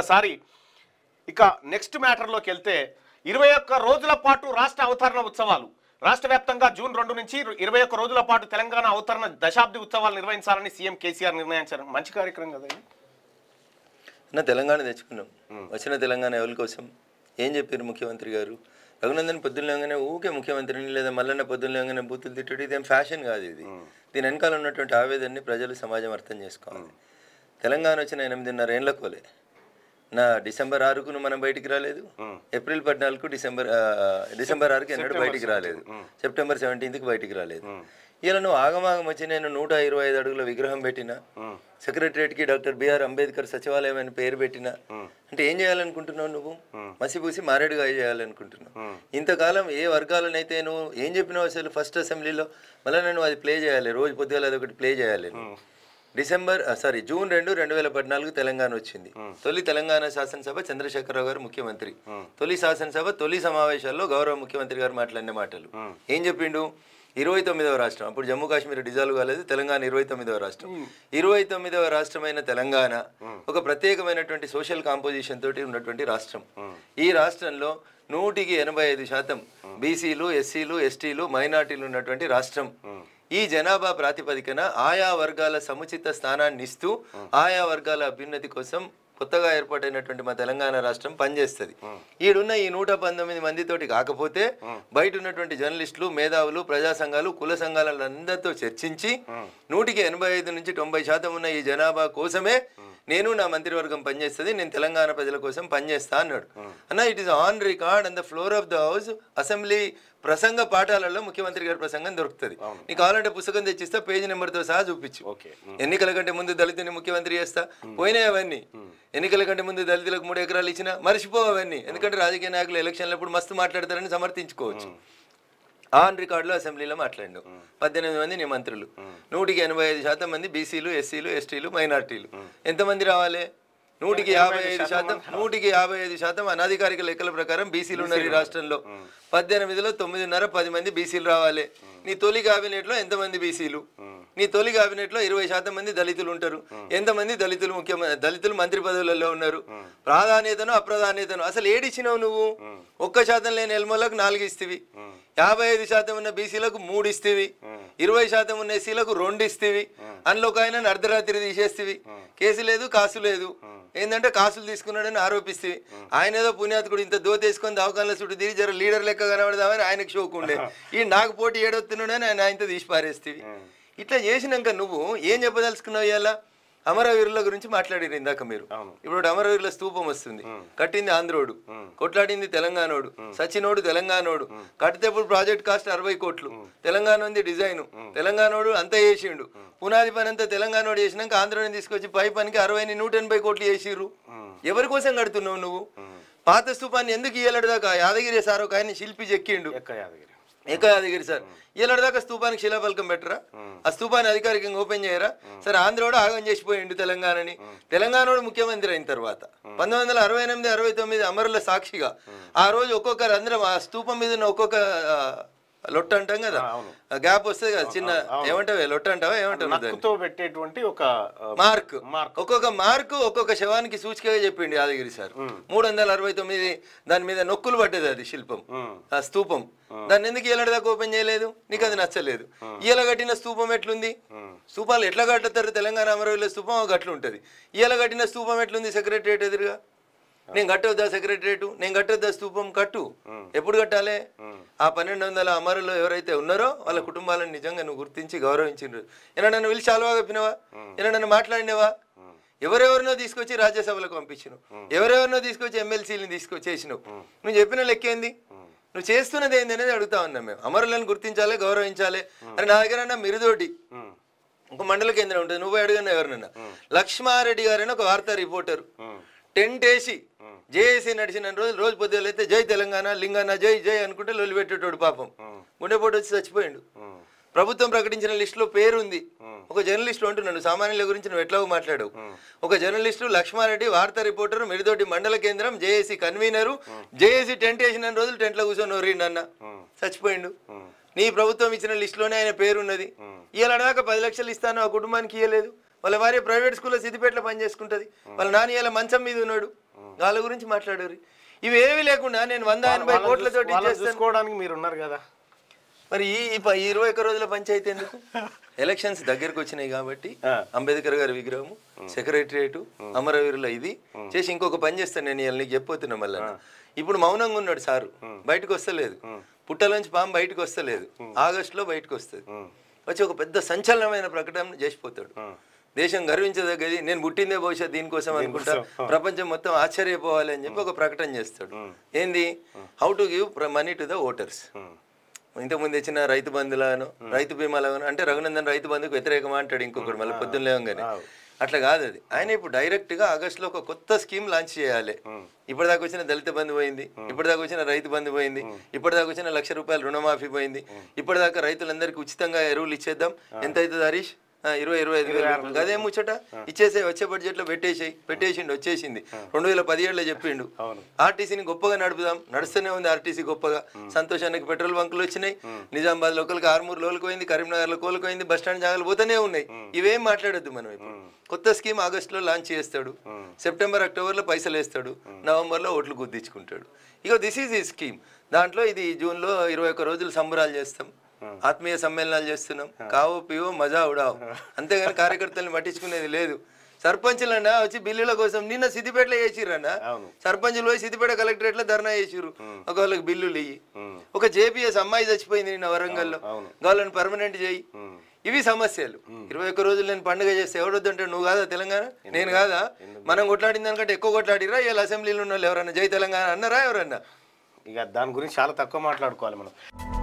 ఒకసారి ఇక నెక్స్ట్ మ్యాటర్లోకి వెళ్తే ఇరవై ఒక్క రోజుల పాటు రాష్ట్ర అవతరణ ఉత్సవాలు రాష్ట్ర వ్యాప్తంగా జూన్ రెండు నుంచి ఇరవై ఒక్క రోజుల పాటు తెలంగాణ అవతరణ దశాబ్ది ఉత్సవాలు నిర్వహించాలని సీఎం కేసీఆర్ నిర్ణయించారు మంచి కార్యక్రమం కదా తెలంగాణ తెచ్చుకున్నాం వచ్చిన తెలంగాణ ఎవరి కోసం ఏం చెప్పారు ముఖ్యమంత్రి గారు రఘునందన్ పొద్దున్నగానే ఊకే ముఖ్యమంత్రిని లేదా మల్లన్న పొద్దున్నగానే బూతులు తిట్టడం ఇదేం ఫ్యాషన్ కాదు ఇది దీని వెనకాల ఉన్నటువంటి ఆవేదనని ప్రజలు సమాజం అర్థం చేసుకోవాలి తెలంగాణ వచ్చిన ఎనిమిదిన్నర ఏళ్ళకోలే నా డిసెంబర్ ఆరుకును మనం బయటికి రాలేదు ఏప్రిల్ పద్నాలుగు డిసెంబర్ డిసెంబర్ ఆరుకి ఎన్నడూ బయటికి రాలేదు సెప్టెంబర్ సెవెంటీన్త్కి బయటికి రాలేదు ఇలా నువ్వు ఆగమాగం వచ్చి నేను నూట ఇరవై ఐదు అడుగుల విగ్రహం పెట్టిన సెక్రటరేట్కి డాక్టర్ బిఆర్ అంబేద్కర్ సచివాలయం అని పేరు పెట్టిన అంటే ఏం చేయాలనుకుంటున్నావు నువ్వు మసిపూసి మారేడుగా చేయాలనుకుంటున్నావు ఇంతకాలం ఏ వర్గాలనైతే నువ్వు ఏం చెప్పినావు అసలు ఫస్ట్ అసెంబ్లీలో మళ్ళీ నేను అది ప్లే చేయాలి రోజు పొద్దుగా అది ఒకటి ప్లే చేయాలి డిసెంబర్ సారీ జూన్ రెండు రెండు వేల పద్నాలుగు తెలంగాణ వచ్చింది తొలి తెలంగాణ శాసనసభ చంద్రశేఖరరావు గారు ముఖ్యమంత్రి తొలి శాసనసభ తొలి సమావేశాల్లో గౌరవ ముఖ్యమంత్రి గారు మాట్లాడిన మాటలు ఏం చెప్పిండు ఇరవై తొమ్మిదవ రాష్ట్రం అప్పుడు జమ్మూ కాశ్మీర్ డిజాల్వ్ కాలేదు తెలంగాణ ఇరవై తొమ్మిదవ రాష్ట్రం ఇరవై తొమ్మిదవ రాష్ట్రమైన తెలంగాణ ఒక ప్రత్యేకమైనటువంటి సోషల్ కాంపోజిషన్ తోటి ఉన్నటువంటి రాష్ట్రం ఈ రాష్ట్రంలో నూటికి ఎనభై ఐదు శాతం బీసీలు ఎస్సీలు ఎస్టీలు మైనార్టీలు ఉన్నటువంటి రాష్ట్రం ఈ జనాభా ప్రాతిపదికన ఆయా వర్గాల సముచిత స్థానాన్ని ఇస్తూ ఆయా వర్గాల అభ్యున్నతి కోసం కొత్తగా ఏర్పాటైనటువంటి మా తెలంగాణ రాష్ట్రం పనిచేస్తుంది ఈడున్న ఈ నూట పంతొమ్మిది మందితోటి కాకపోతే బయట ఉన్నటువంటి జర్నలిస్టులు మేధావులు ప్రజా సంఘాలు కుల సంఘాలందరితో చర్చించి నూటికి ఎనభై ఐదు నుంచి తొంభై శాతం ఉన్న ఈ జనాభా కోసమే నేను నా మంత్రివర్గం పనిచేస్తుంది నేను తెలంగాణ ప్రజల కోసం పనిచేస్తా అన్నాడు అన్న it is on record and the floor of the house assembly ప్రసంగ పాఠాలలో ముఖ్యమంత్రి గారి ప్రసంగం దొరుకుతుంది నీకు కావాలంటే పుస్తకం తెచ్చిస్తా పేజీ నెంబర్తో సహా చూపించు ఎన్నికల కంటే ముందు దళితుని ముఖ్యమంత్రి చేస్తా పోయినాయి అవన్నీ ఎన్నికల కంటే ముందు దళితులకు మూడు ఎకరాలు ఇచ్చినా మర్చిపోవన్నీ ఎందుకంటే రాజకీయ నాయకులు ఎలక్షన్లప్పుడు మస్తు మాట్లాడతారని సమర్థించుకోవచ్చు ఆన్ రికార్డులో అసెంబ్లీలో మాట్లాడినావు పద్దెనిమిది మంది నిమంత్రులు నూటికి ఎనభై ఐదు శాతం మంది బీసీలు ఎస్సీలు ఎస్టీలు మైనార్టీలు ఎంతమంది రావాలి నూటికి యాభై ఐదు శాతం నూటికి యాభై ఐదు శాతం అనధికారిక లెక్కల ప్రకారం బీసీలు ఉన్నారు ఈ రాష్ట్రంలో పద్దెనిమిదిలో తొమ్మిదిన్నర పది మంది బీసీలు రావాలి నీ తొలి లో ఎంతమంది బీసీలు నీ తొలి లో ఇరవై శాతం మంది దళితులు ఉంటారు ఎంతమంది దళితులు ముఖ్యమంత్రి దళితులు మంత్రి పదవులలో ఉన్నారు ప్రాధాన్యతను అప్రాధాన్యతను అసలు ఏడిచ్చినావు నువ్వు ఒక్క శాతం లేని ఎల్మోలకు నాలుగు ఇస్తేవి యాభై ఐదు శాతం ఉన్న బీసీలకు మూడు ఇస్తేవి ఇరవై శాతం ఉన్న ఎస్సీలకు రెండు ఇస్తేవి అందులో ఒక ఆయన అర్ధరాత్రి తీసేస్తేవి కేసు లేదు కాసు లేదు ఏంటంటే కాసులు తీసుకున్నాడని ఆరోపిస్తే ఆయన ఏదో పుణ్యాతకుడు ఇంత దోతేసుకొని దవకాల చుట్టూ తిరిగి జర లీడర్ లెక్క కనబడదామని ఆయనకు షోకుండే ఈ నాకు పోటీ ఏడొత్తున్నాడని ఆయన ఆయనతో తీసి పారేస్తే ఇట్లా చేసినాక నువ్వు ఏం చెప్పదలుచుకున్నావు ఇలా అమరవీరుల గురించి మాట్లాడారు ఇందాక మీరు ఇప్పుడు అమరవీరుల స్తూపం వస్తుంది కట్టింది ఆంధ్రోడు కొట్లాడింది తెలంగాణోడు సచినోడు తెలంగాణోడు కట్టితే ప్రాజెక్ట్ కాస్ట్ అరవై కోట్లు తెలంగాణ ఉంది డిజైన్ తెలంగాణోడు అంతా చేసిండు పునాది పని అంతా తెలంగాణోడు చేసినాక ఆంధ్రోని తీసుకొచ్చి పై పనికి అరవై నూట ఎనభై కోట్లు చేసిర్రు ఎవరి కోసం కడుతున్నావు నువ్వు పాత స్థూపాన్ని ఎందుకు ఇయ్యలేడు దాకా యాదగిరి సార్ ఒక ఆయన శిల్పి చెక్కిండు ఏకాదగిరి సార్ ఈనాడు దాకా స్థూపానికి శిలాఫలకం పెట్టరా ఆ స్థూపాన్ని అధికారికంగా ఓపెన్ చేయరా సరే ఆంధ్రోడు ఆగం చేసిపోయిండు తెలంగాణని తెలంగాణ ముఖ్యమంత్రి అయిన తర్వాత పంతొమ్మిది వందల అరవై ఎనిమిది అరవై తొమ్మిది అమరుల సాక్షిగా ఆ రోజు ఒక్కొక్కరు అందరం ఆ స్థూపం మీద ఒక్కొక్క లొట్ట అంటాం కదా గ్యాప్ వస్తే కదా చిన్న ఏమంటావు లొట్ట అంటావా ఏమంటావు పెట్టేటువంటి ఒక మార్క్ ఒక్కొక్క మార్క్ ఒక్కొక్క శవానికి సూచికగా చెప్పిండి యాదగిరి సార్ మూడు వందల అరవై తొమ్మిది దాని మీద నొక్కులు పట్టేది అది శిల్పం ఆ స్తూపం దాన్ని ఎందుకు ఇలాంటి దాకా ఓపెన్ చేయలేదు నీకు అది నచ్చలేదు ఈల కట్టిన స్తూపం ఎట్లుంది స్తూపాలు ఎట్లా కట్టుతారు తెలంగాణ అమరావతిలో స్తూపం అట్లా ఉంటుంది ఇలా కట్టిన స్తూపం ఎట్లుంది సెక్రటరియట్ ఎదురుగా నేను కట్టొద్దా సెక్రటరేటు నేను కట్టొద్దా స్థూపం కట్టు ఎప్పుడు కట్టాలి ఆ పన్నెండు వందల అమరులు ఎవరైతే ఉన్నారో వాళ్ళ కుటుంబాలను నిజంగా నువ్వు గుర్తించి గౌరవించిండ్రు ఏనా నన్ను చాలా బాగా చెప్పినవా ఏనా నన్ను మాట్లాడినవా ఎవరెవరినో తీసుకొచ్చి రాజ్యసభలకు పంపించినావు ఎవరెవరినో తీసుకొచ్చి ఎమ్మెల్సీలను తీసుకొచ్చేసినావు నువ్వు చెప్పిన ఏంది నువ్వు చేస్తున్నది ఏంది అనేది అడుగుతా ఉన్నాం మేము అమరులను గుర్తించాలి గౌరవించాలి అని నా దగ్గర మిరుదోటి ఒక మండల కేంద్రం ఉంటుంది నువ్వు అడిగిన ఎవరినన్నా లక్ష్మారెడ్డి గారైనా ఒక వార్తా రిపోర్టర్ టెంట్ వేసి జేఏసీ నడిచిన రోజులు రోజు పొద్దులు అయితే జై తెలంగాణ లింగాన జై జై అనుకుంటే లొల్లి పెట్టేటోడు పాపం గుండెపోటు వచ్చి చచ్చిపోయాడు ప్రభుత్వం ప్రకటించిన లో పేరు ఉంది ఒక జర్నలిస్టు అంటున్నాను సామాన్యుల గురించి నువ్వు ఎట్లా మాట్లాడు ఒక జర్నలిస్టు లక్ష్మారెడ్డి వార్తా రిపోర్టర్ మిడిదోటి మండల కేంద్రం జేఏసీ కన్వీనరు జేఏసీ టెంట్ వేసిన రోజులు టెంట్లో కూర్చొని నోరిండు అన్న చచ్చిపోయిండు నీ ప్రభుత్వం ఇచ్చిన లిస్టులోనే ఆయన పేరున్నది ఇవాళ అడగాక పది లక్షలు ఇస్తాను ఆ కుటుంబానికి ఇవ్వలేదు వాళ్ళ భార్య ప్రైవేట్ స్కూల్లో సిద్దిపేటలో పని చేసుకుంటుంది వాళ్ళ నాన్న ఇలా మంచం మీద ఉన్నాడు వాళ్ళ గురించి మాట్లాడారు ఇవి ఏవి లేకుండా నేను వంద ఎనభై కోట్లతో చూసుకోవడానికి మీరు ఉన్నారు కదా మరి ఈ ఇరవై ఒక్క రోజుల పంచాయతీ ఎందుకు ఎలక్షన్స్ దగ్గరకు వచ్చినాయి కాబట్టి అంబేద్కర్ గారి విగ్రహము సెక్రటరియట్ అమరవీరుల ఇది చేసి ఇంకొక పని చేస్తాను నేను నీకు చెప్పొతున్నా మళ్ళీ ఇప్పుడు మౌనంగా ఉన్నాడు సారు బయటకు వస్తలేదు పుట్టలోంచి పాము బయటకు వస్తలేదు ఆగస్టులో బయటకు వస్తుంది వచ్చి ఒక పెద్ద సంచలనమైన ప్రకటన చేసిపోతాడు దేశం గర్వించదగ్గది నేను పుట్టిందే భవిష్యత్ దీనికోసం అనుకుంటా ప్రపంచం మొత్తం ఆశ్చర్యపోవాలి అని చెప్పి ఒక ప్రకటన చేస్తాడు ఏంది how to give money to the voters ఇంతకుముందు ఇచ్చిన రైతు బంధులను రైతు బీమాలను అంటే రఘునందన్ రైతు బంధుకు వ్యతిరేకమా అంటాడు ఇంకొకటి మళ్ళీ పొద్దున్న లేవంగానే అట్లా కాదు అది ఆయన ఇప్పుడు డైరెక్ట్ గా ఆగస్ట్ లో ఒక కొత్త స్కీమ్ లాంచ్ చేయాలి ఇప్పటిదాకా వచ్చిన దళిత బంధు పోయింది ఇప్పటిదాకా వచ్చిన రైతు బంధు పోయింది ఇప్పటిదాకా వచ్చిన లక్ష రూపాయలు రుణమాఫీ పోయింది ఇప్పటిదాకా రైతులందరికీ ఉచితంగా ఎరువులు ఇచ్చేద్దాం ఎంత అవుతుంది హరీష్ ఇరవై ఇరవై ఐదు వేలు అదే ముచ్చట ఇచ్చేసే వచ్చే బడ్జెట్ లో పెట్టేసాయి పెట్టేసిండు వచ్చేసింది రెండు వేల పదిహేడులో చెప్పిండు ఆర్టీసీని గొప్పగా నడుపుదాం నడుస్తూనే ఉంది ఆర్టీసీ గొప్పగా సంతోషానికి పెట్రోల్ బంకులు వచ్చినాయి నిజామాబాద్ లోకల్కి ఆర్మూర్ పోయింది కరీంనగర్ లో కోలుకోయింది బస్ స్టాండ్ జాగాలు పోతూనే ఉన్నాయి ఇవేం మాట్లాడద్దు మనం ఇప్పుడు కొత్త స్కీమ్ లో లాంచ్ చేస్తాడు సెప్టెంబర్ అక్టోబర్ లో పైసలు వేస్తాడు నవంబర్ లో ఓట్లు గుర్తించుకుంటాడు ఇక దిస్ ఈజ్ ఈ స్కీమ్ దాంట్లో ఇది జూన్లో ఇరవై ఒక్క రోజులు సంబరాలు చేస్తాం ఆత్మీయ సమ్మేళనాలు చేస్తున్నాం కావో పివో మజా ఉడావు అంతేగాని కార్యకర్తలను పట్టించుకునేది లేదు సర్పంచ్లన్నా వచ్చి బిల్లుల కోసం నిన్న సిద్దిపేటలో వేసిరన్న సర్పంచ్లు పోయి సిద్దిపేట కలెక్టరేట్ లో ధర్నా చేసిరు వాళ్ళకి బిల్లులు ఇయ్యి ఒక జేపీఎస్ అమ్మాయి చచ్చిపోయింది నిన్న వరంగల్ లో వాళ్ళని పర్మనెంట్ చేయి ఇవి సమస్యలు ఇరవై ఒక్క రోజులు నేను పండుగ చేస్తే ఎవడొద్దంటే నువ్వు కాదా తెలంగాణ నేను కాదా మనం కొట్లాడింది అనుకంటే ఎక్కువ కొట్లాడిరా ఇలా అసెంబ్లీలో ఉన్న వాళ్ళు ఎవరన్నా జై తెలంగాణ అన్నారా ఎవరన్నా ఇక దాని గురించి చాలా తక్కువ మాట్లాడుకోవాలి మనం